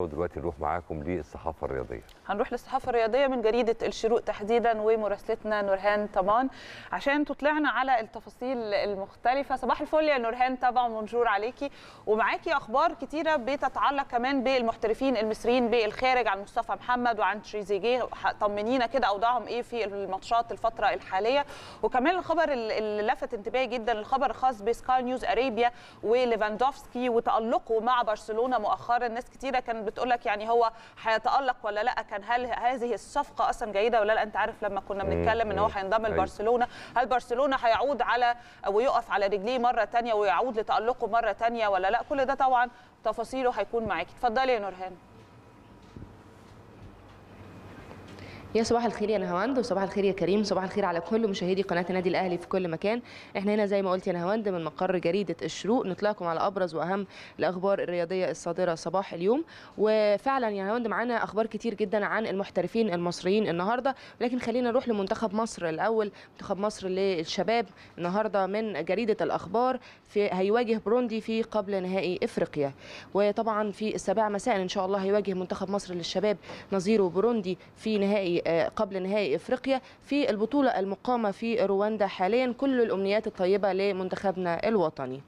ودلوقتي نروح معاكم للصحافه الرياضيه هنروح للصحافه الرياضيه من جريده الشروق تحديدا ومراسلتنا نورهان طمان عشان تطلعنا على التفاصيل المختلفه صباح الفل يا نورهان طبعا منشور عليكي ومعاكي اخبار كتيره بتتعلق كمان بالمحترفين المصريين بالخارج عن مصطفى محمد وعن تريزيجيه طمنينا كده اوضاعهم ايه في الماتشات الفتره الحاليه وكمان الخبر اللي لفت انتباهي جدا الخبر الخاص بسكاي نيوز اريبيا وليفاندوفسكي وتالقه مع برشلونه مؤخرا ناس كتيره كانت بتقول لك يعني هو هيتالق ولا لا كان هل هذه الصفقه اصلا جيده ولا لا انت عارف لما كنا بنتكلم ان هو هينضم أيوه. لبرشلونه هل برشلونه هيعود على ويقف على رجليه مره ثانيه ويعود لتالقه مره ثانيه ولا لا كل ده طبعا تفاصيله هيكون معاكي اتفضلي يا نورهان يا صباح الخير يا نهاوند وصباح الخير يا كريم صباح الخير على كل مشاهدي قناه النادي الاهلي في كل مكان احنا هنا زي ما قلت يا نهاوند من مقر جريده الشروق نطلعكم على ابرز واهم الاخبار الرياضيه الصادره صباح اليوم وفعلا يا نهاوند معانا اخبار كتير جدا عن المحترفين المصريين النهارده لكن خلينا نروح لمنتخب مصر الاول منتخب مصر للشباب النهارده من جريده الاخبار في هيواجه بروندي في قبل نهائي افريقيا وطبعا في السابعه مساء ان شاء الله هيواجه منتخب مصر للشباب نظيره بروندي في نهائي آه، قبل نهائي افريقيا في البطوله المقامه في رواندا حاليا كل الامنيات الطيبه لمنتخبنا الوطني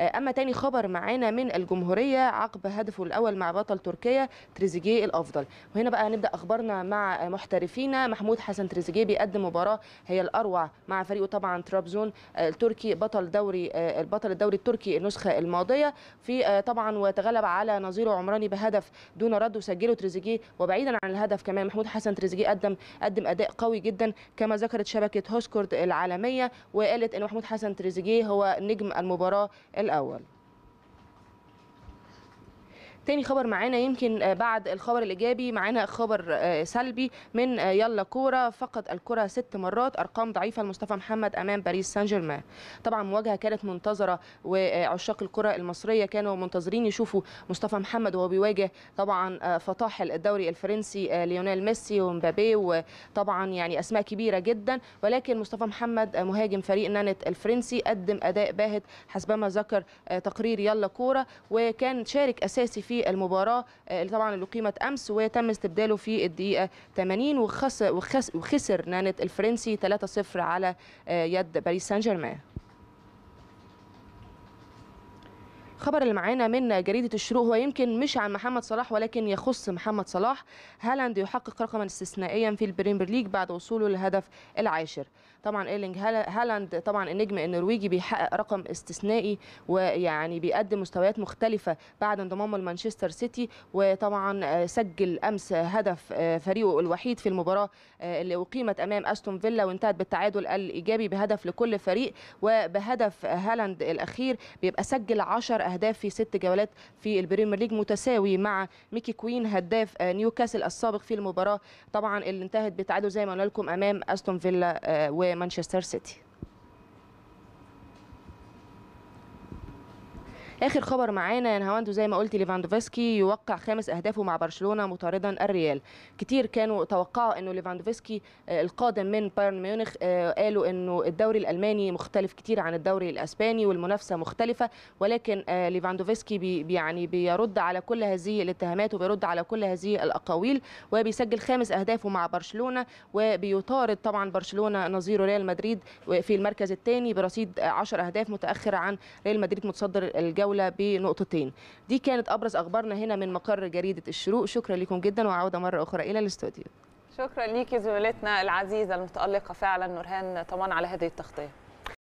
آه، اما تاني خبر معانا من الجمهوريه عقب هدفه الاول مع بطل تركيا تريزيجيه الافضل وهنا بقى هنبدا اخبارنا مع محترفينا محمود حسن تريزيجيه بيقدم مباراه هي الاروع مع فريقه طبعا ترابزون آه، التركي بطل دوري البطل آه، الدوري التركي النسخه الماضيه في طبعا وتغلب على نظيره عمراني بهدف دون رد وسجله تريزيجيه وبعيدا عن الهدف كمان محمود حسن تريزيجيه قدم قدم اداء قوي جدا كما ذكرت شبكه هوسكورد العالميه وقالت ان محمود حسن تريزيجيه هو نجم المباراه الأول تاني خبر معانا يمكن آه، بعد الخبر الايجابي معانا خبر آه، سلبي من آه، يلا كوره فقد الكره ست مرات ارقام ضعيفه لمصطفى محمد امام باريس سان جيرمان طبعا مواجهه كانت منتظره وعشاق الكره المصريه كانوا منتظرين يشوفوا مصطفى محمد وهو بيواجه طبعا فطاح الدوري الفرنسي ليونيل ميسي ومبابي وطبعا يعني اسماء كبيره جدا ولكن مصطفى محمد مهاجم فريق نانت الفرنسي قدم اداء باهت حسبما ذكر تقرير يلا كوره وكان شارك اساسي في في المباراه آه، اللي طبعا اللي قيمت امس وتم استبداله في الدقيقه 80 وخسر, وخسر نانت الفرنسي 3-0 على آه، يد باريس سان جيرمان الخبر اللي معانا من جريده الشروق هو يمكن مش عن محمد صلاح ولكن يخص محمد صلاح هالاند يحقق رقما استثنائيا في البريمير ليج بعد وصوله للهدف العاشر طبعا ايرلينج هالاند طبعا النجم النرويجي بيحقق رقم استثنائي ويعني بيقدم مستويات مختلفه بعد انضمامه لمانشستر سيتي وطبعا سجل امس هدف فريقه الوحيد في المباراه اللي اقيمت امام استون فيلا وانتهت بالتعادل الايجابي بهدف لكل فريق وبهدف هالاند الاخير بيبقى سجل 10 اهداف في ست جولات في البريمير ليج متساوي مع ميكي كوين هداف آه، نيوكاسل السابق في المباراه طبعا اللي انتهت بتعادل زي ما قلنا لكم امام استون فيلا آه، ومانشستر سيتي اخر خبر معانا يا هواندو زي ما قلت ليفاندوفسكي يوقع خامس اهدافه مع برشلونه مطاردا الريال كتير كانوا توقعوا انه ليفاندوفسكي آه، القادم من بايرن ميونخ آه، قالوا انه الدوري الالماني مختلف كتير عن الدوري الاسباني والمنافسه مختلفه ولكن آه، ليفاندوفسكي بي يعني بيرد على كل هذه الاتهامات وبيرد على كل هذه الاقاويل وبيسجل خامس اهدافه مع برشلونه وبيطارد طبعا برشلونه نظيره ريال مدريد في المركز الثاني برصيد 10 اهداف متاخر عن ريال مدريد متصدر الجوله الدولة بنقطتين دي كانت أبرز أخبارنا هنا من مقر جريدة الشروق شكرا لكم جدا وعودة مرة أخرى إلى الاستوديو شكرا ليكي زميلتنا العزيزة المتألقة فعلا نورهان طمان على هذه التغطية